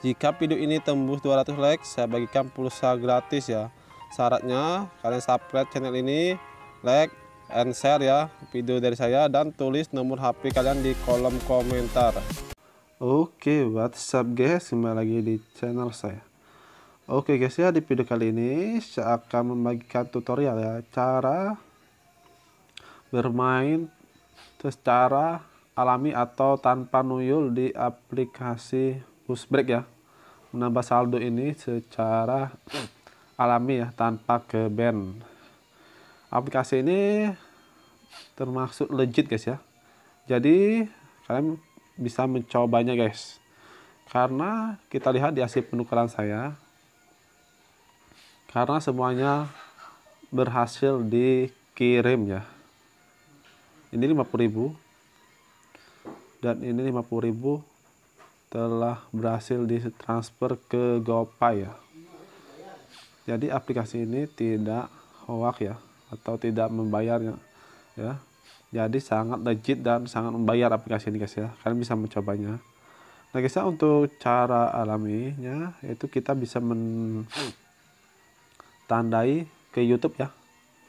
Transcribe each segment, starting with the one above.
Jika video ini tembus 200 like, saya bagikan pulsa gratis ya. Syaratnya kalian subscribe channel ini, like and share ya video dari saya dan tulis nomor HP kalian di kolom komentar. Oke, okay, what's up guys? Kembali lagi di channel saya. Oke okay guys ya, di video kali ini saya akan membagikan tutorial ya cara bermain secara alami atau tanpa nuyul di aplikasi break ya menambah saldo ini secara alami ya tanpa ke band aplikasi ini termasuk legit guys ya jadi kalian bisa mencobanya guys karena kita lihat di hasil penukaran saya karena semuanya berhasil dikirim ya ini 50000 dan ini 50000 telah berhasil ditransfer ke GoPay ya. Jadi aplikasi ini tidak hoax ya atau tidak membayarnya ya. Jadi sangat legit dan sangat membayar aplikasi ini guys ya. Kalian bisa mencobanya. Nah guys ya untuk cara alaminya yaitu kita bisa menandai ke YouTube ya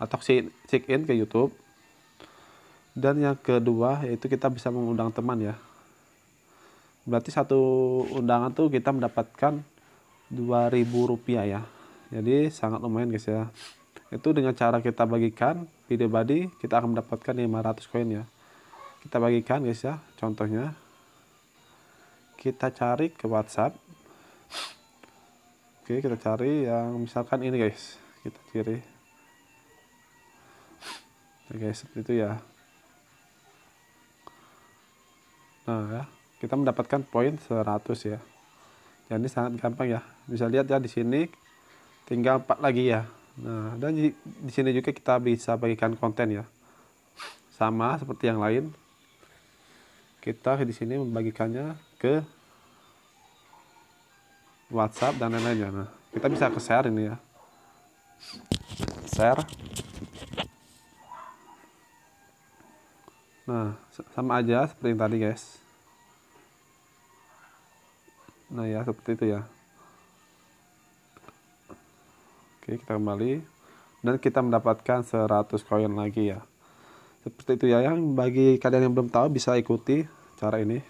atau check in ke YouTube. Dan yang kedua yaitu kita bisa mengundang teman ya berarti satu undangan tuh kita mendapatkan 2000 rupiah ya jadi sangat lumayan guys ya itu dengan cara kita bagikan video body kita akan mendapatkan 500 koin ya kita bagikan guys ya contohnya kita cari ke WhatsApp oke kita cari yang misalkan ini guys kita kiri oke seperti itu ya nah ya kita mendapatkan poin 100 ya jadi sangat gampang ya bisa lihat ya di sini tinggal 4 lagi ya nah dan di, di sini juga kita bisa bagikan konten ya sama seperti yang lain kita di sini membagikannya ke WhatsApp dan lain-lainnya nah kita bisa ke share ini ya share nah sama aja seperti yang tadi guys nah ya seperti itu ya oke kita kembali dan kita mendapatkan 100 koin lagi ya seperti itu ya yang bagi kalian yang belum tahu bisa ikuti cara ini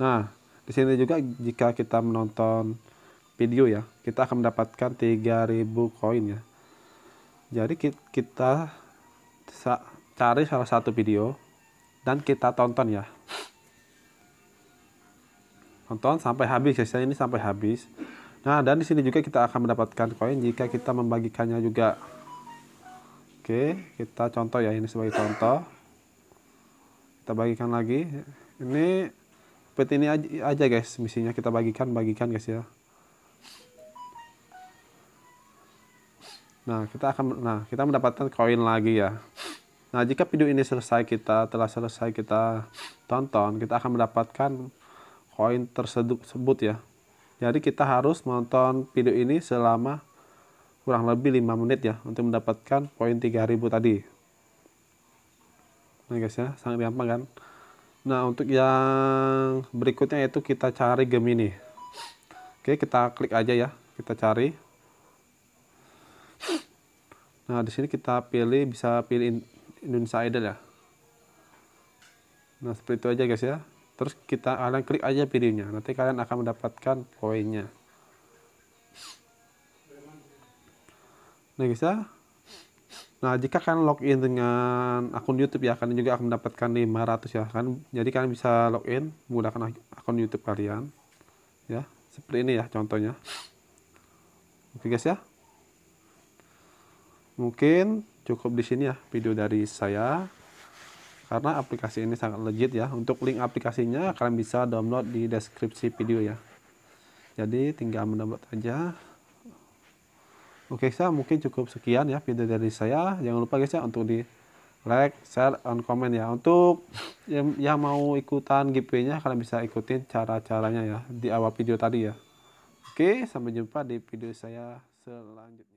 nah di sini juga jika kita menonton video ya kita akan mendapatkan 3000 koin ya jadi kita cari salah satu video dan kita tonton ya Tonton sampai habis ya, ini sampai habis. Nah, dan di sini juga kita akan mendapatkan koin jika kita membagikannya juga. Oke, kita contoh ya ini sebagai contoh. Kita bagikan lagi. Ini seperti ini aja guys misinya kita bagikan bagikan guys ya. Nah, kita akan nah, kita mendapatkan koin lagi ya. Nah, jika video ini selesai kita telah selesai kita tonton, kita akan mendapatkan koin tersebut ya. Jadi kita harus menonton video ini selama kurang lebih 5 menit ya untuk mendapatkan poin 3000 tadi. Nah guys ya, sangat gampang kan? Nah untuk yang berikutnya yaitu kita cari Gemini. Oke, kita klik aja ya, kita cari. Nah di sini kita pilih bisa pilih Indonesia Idol ya. Nah seperti itu aja guys ya terus kita kalian klik aja videonya nanti kalian akan mendapatkan poinnya nah bisa. Ya. nah jika kalian login dengan akun YouTube ya kalian juga akan mendapatkan 500 ya kan jadi kalian bisa login menggunakan akun YouTube kalian ya seperti ini ya contohnya oke guys ya mungkin cukup di sini ya video dari saya karena aplikasi ini sangat legit ya untuk link aplikasinya kalian bisa download di deskripsi video ya jadi tinggal mendownload aja oke saya mungkin cukup sekian ya video dari saya jangan lupa guys ya untuk di like, share, and comment ya untuk yang, yang mau ikutan giveaway nya kalian bisa ikutin cara-caranya ya di awal video tadi ya oke sampai jumpa di video saya selanjutnya